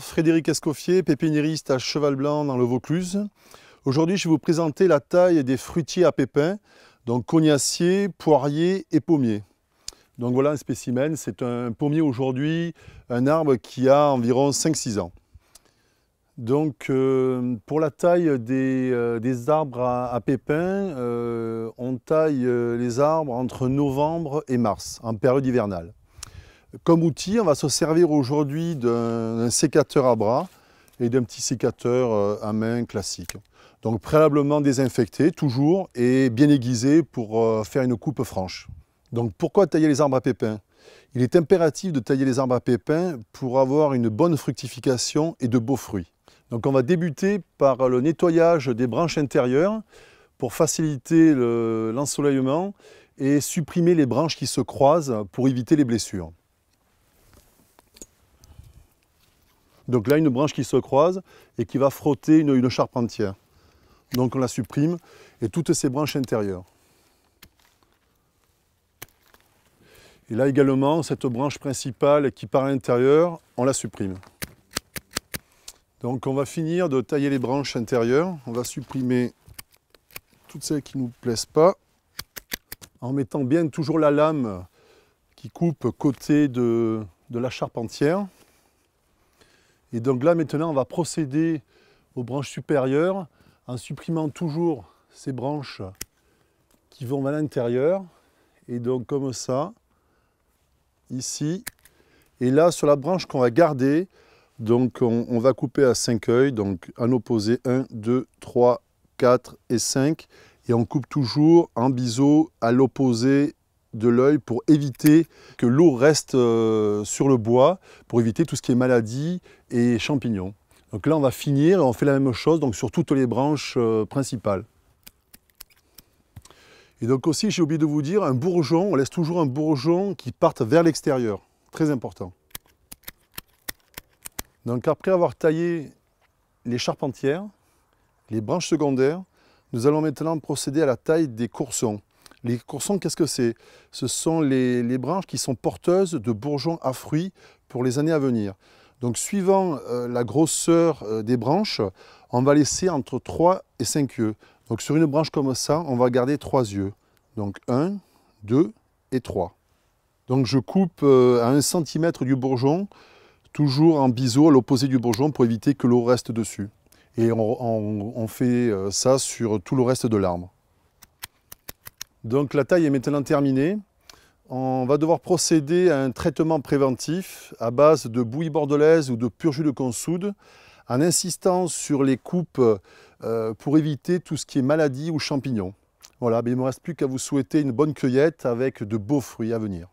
Frédéric Escoffier, pépiniériste à Cheval Blanc dans le Vaucluse. Aujourd'hui, je vais vous présenter la taille des fruitiers à pépins, donc cognassier, poirier et pommier. Donc voilà un spécimen, c'est un pommier aujourd'hui, un arbre qui a environ 5-6 ans. Donc euh, pour la taille des, euh, arbres à, pépins, euh, on taille les arbres entre novembre et mars, en période hivernale. Comme outil, on va se servir aujourd'hui d'un sécateur à bras et d'un petit sécateur euh, à main classique. Donc préalablement désinfecté, toujours, et bien aiguisé pour euh, faire une coupe franche. Donc pourquoi tailler les arbres à pépins Il est impératif de tailler les arbres à pépins pour avoir une bonne fructification et de beaux fruits. Donc on va débuter par le nettoyage des branches intérieures pour faciliter l'ensoleillement et supprimer les branches qui se croisent pour éviter les blessures. Donc là, une branche qui se croise et qui va frotter une, charpentière. Donc on la supprime et toutes ces branches intérieures. Et là également, cette branche principale qui part à l'intérieur, on la supprime. Donc on va finir de tailler les branches intérieures. On va supprimer toutes celles qui ne nous plaisent pas en mettant bien toujours la lame qui coupe côté de, la charpentière. entière. Et donc là, maintenant, on va procéder aux branches supérieures en supprimant toujours ces branches qui vont à l'intérieur. Et donc comme ça, ici. Et là, sur la branche qu'on va garder, donc on, va couper à 5 œils, donc en opposé 1, 2, 3, 4 et 5. Et on coupe toujours en biseau à l'opposé de l'œil pour éviter que l'eau reste euh, sur le bois, pour éviter tout ce qui est maladie et champignons. Donc là, on va finir, et on fait la même chose donc sur toutes les branches euh, principales. Et donc aussi, j'ai oublié de vous dire, un bourgeon, on laisse toujours un bourgeon qui parte vers l'extérieur. Très important. Donc après avoir taillé les charpentières, les branches secondaires, nous allons maintenant procéder à la taille des coursons. Les coursons, qu'est-ce que c'est Ce sont les, branches qui sont porteuses de bourgeons à fruits pour les années à venir. Donc suivant euh, la grosseur euh, des branches, on va laisser entre 3 et 5 yeux. Donc sur une branche comme ça, on va garder 3 yeux. Donc 1, 2 et 3. Donc je coupe euh, à 1 cm du bourgeon, toujours en biseau à l'opposé du bourgeon pour éviter que l'eau reste dessus. Et on fait ça sur tout le reste de l'arbre. Donc la taille est maintenant terminée. On va devoir procéder à un traitement préventif à base de bouillie bordelaise ou de pur jus de consoude en insistant sur les coupes euh, pour éviter tout ce qui est maladie ou champignons. Voilà, mais il ne me reste plus qu'à vous souhaiter une bonne cueillette avec de beaux fruits à venir.